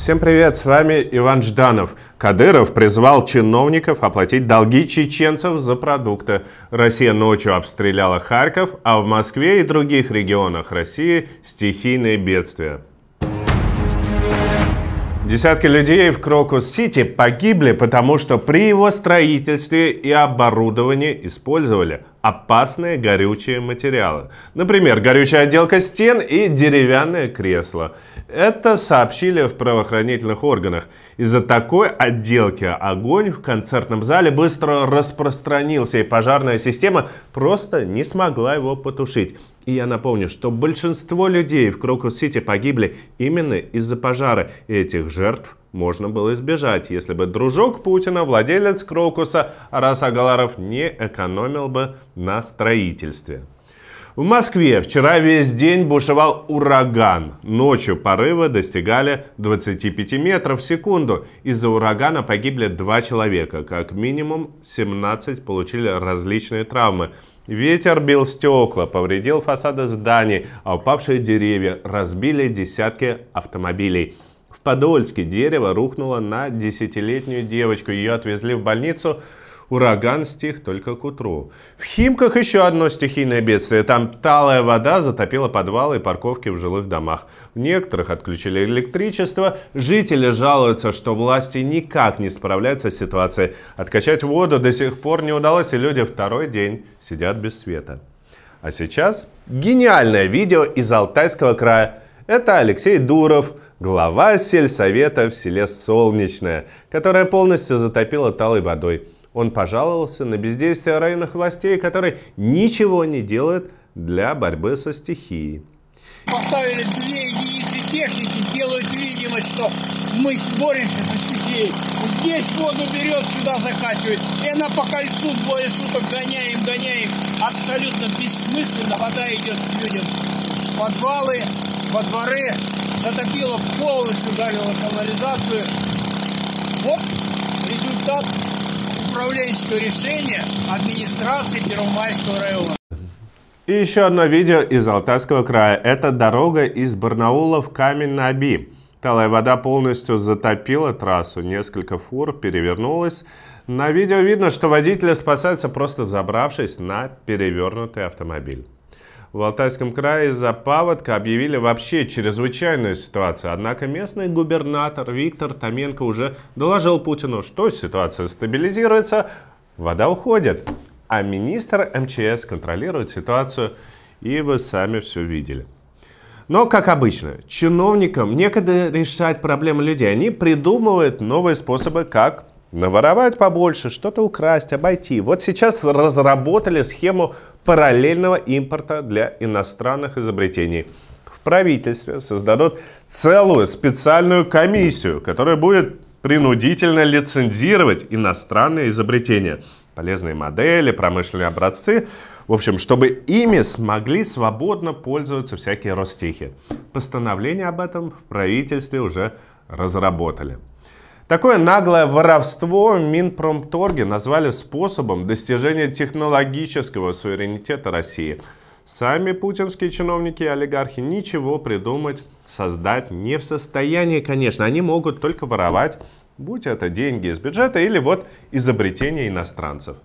Всем привет, с вами Иван Жданов. Кадыров призвал чиновников оплатить долги чеченцев за продукты. Россия ночью обстреляла Харьков, а в Москве и других регионах России стихийные бедствия. Десятки людей в Крокус-Сити погибли, потому что при его строительстве и оборудовании использовали опасные горючие материалы. Например, горючая отделка стен и деревянное кресло. Это сообщили в правоохранительных органах. Из-за такой отделки огонь в концертном зале быстро распространился, и пожарная система просто не смогла его потушить. И я напомню, что большинство людей в Крокус-Сити погибли именно из-за пожара, и этих жертв можно было избежать, если бы дружок Путина, владелец Крокуса Арас Агаларов, не экономил бы на строительстве. В Москве вчера весь день бушевал ураган. Ночью порывы достигали 25 метров в секунду. Из-за урагана погибли два человека. Как минимум 17 получили различные травмы. Ветер бил стекла, повредил фасады зданий, а упавшие деревья разбили десятки автомобилей. В Подольске дерево рухнуло на десятилетнюю девочку. Ее отвезли в больницу, Ураган стих только к утру. В Химках еще одно стихийное бедствие. Там талая вода затопила подвалы и парковки в жилых домах. В некоторых отключили электричество. Жители жалуются, что власти никак не справляются с ситуацией. Откачать воду до сих пор не удалось, и люди второй день сидят без света. А сейчас гениальное видео из Алтайского края. Это Алексей Дуров, глава сельсовета в селе Солнечное, которая полностью затопила талой водой он пожаловался на бездействие районных властей, которые ничего не делают для борьбы со стихией. Поставили две единицы техники, делают видимость, что мы боремся со стихией. Здесь воду берет, сюда закачивает. И она по кольцу двое суток гоняем, гоняем. Абсолютно бессмысленно вода идет к людям. подвалы, во дворы, затопило полностью, ударило канализацию. Вот результат управленческое решение администрации Первомайского района. И еще одно видео из Алтайского края. Это дорога из Барнаула в камень на Талая вода полностью затопила трассу, несколько фур перевернулось. На видео видно, что водители спасаются, просто забравшись на перевернутый автомобиль. В Алтайском крае из-за паводка объявили вообще чрезвычайную ситуацию. Однако местный губернатор Виктор Томенко уже доложил Путину, что ситуация стабилизируется, вода уходит. А министр МЧС контролирует ситуацию, и вы сами все видели. Но, как обычно, чиновникам некогда решать проблемы людей. Они придумывают новые способы, как наворовать побольше, что-то украсть, обойти. Вот сейчас разработали схему параллельного импорта для иностранных изобретений. В правительстве создадут целую специальную комиссию, которая будет принудительно лицензировать иностранные изобретения, полезные модели, промышленные образцы, в общем, чтобы ими смогли свободно пользоваться всякие ростехи. Постановление об этом в правительстве уже разработали. Такое наглое воровство Минпромторги назвали способом достижения технологического суверенитета России. Сами путинские чиновники и олигархи ничего придумать, создать не в состоянии, конечно. Они могут только воровать, будь это деньги из бюджета или вот изобретение иностранцев.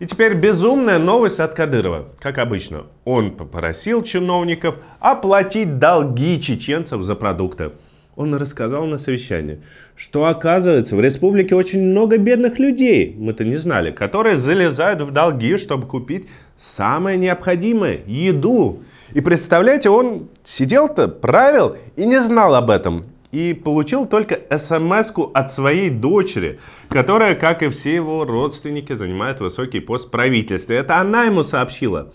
И теперь безумная новость от Кадырова. Как обычно, он попросил чиновников оплатить долги чеченцев за продукты он рассказал на совещании, что оказывается в республике очень много бедных людей, мы-то не знали, которые залезают в долги, чтобы купить самое необходимое – еду. И представляете, он сидел-то, правил и не знал об этом. И получил только смс от своей дочери, которая, как и все его родственники, занимает высокий пост в правительстве. Это она ему сообщила.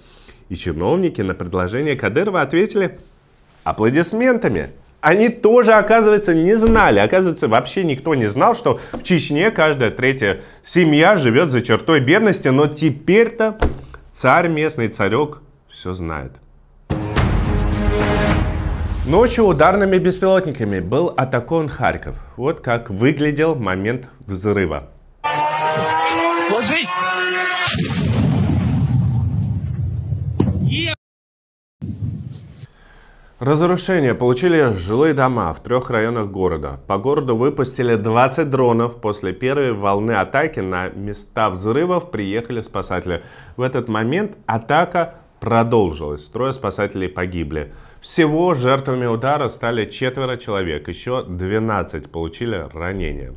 И чиновники на предложение Кадырова ответили аплодисментами – они тоже, оказывается, не знали. Оказывается, вообще никто не знал, что в Чечне каждая третья семья живет за чертой бедности. Но теперь-то царь местный, царек, все знает. Ночью ударными беспилотниками был атакован Харьков. Вот как выглядел момент взрыва. Разрушения получили жилые дома в трех районах города. По городу выпустили 20 дронов. После первой волны атаки на места взрывов приехали спасатели. В этот момент атака продолжилась. Трое спасателей погибли. Всего жертвами удара стали четверо человек. Еще 12 получили ранения.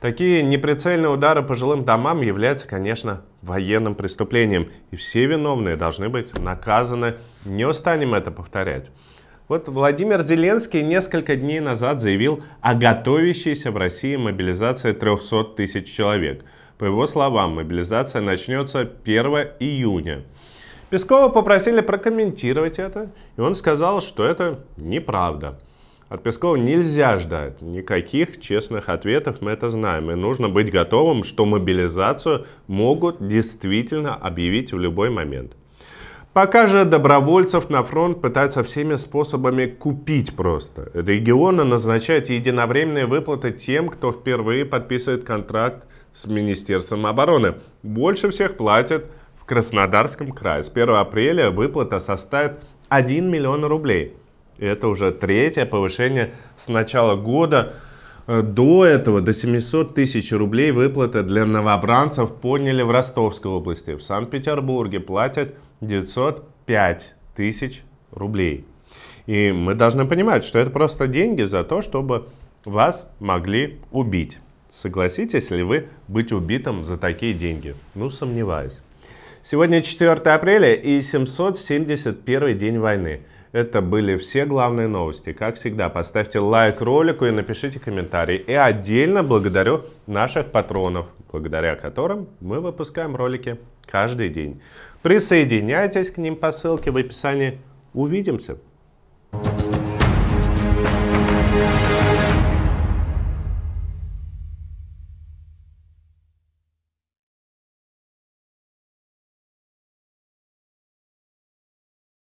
Такие неприцельные удары по жилым домам являются, конечно, военным преступлением. И все виновные должны быть наказаны. Не устанем это повторять. Вот Владимир Зеленский несколько дней назад заявил о готовящейся в России мобилизации 300 тысяч человек. По его словам, мобилизация начнется 1 июня. Пескова попросили прокомментировать это, и он сказал, что это неправда. От Пескова нельзя ждать никаких честных ответов, мы это знаем. И нужно быть готовым, что мобилизацию могут действительно объявить в любой момент. Пока же добровольцев на фронт пытаются всеми способами купить просто. Регионы назначают единовременные выплаты тем, кто впервые подписывает контракт с Министерством обороны. Больше всех платят в Краснодарском крае. С 1 апреля выплата составит 1 миллион рублей. Это уже третье повышение с начала года. Э, до этого до 700 тысяч рублей выплаты для новобранцев подняли в Ростовской области. В Санкт-Петербурге платят 905 тысяч рублей. И мы должны понимать, что это просто деньги за то, чтобы вас могли убить. Согласитесь ли вы быть убитым за такие деньги? Ну, сомневаюсь. Сегодня 4 апреля и 771 день войны. Это были все главные новости. Как всегда, поставьте лайк ролику и напишите комментарий. И отдельно благодарю наших патронов, благодаря которым мы выпускаем ролики каждый день. Присоединяйтесь к ним по ссылке в описании. Увидимся!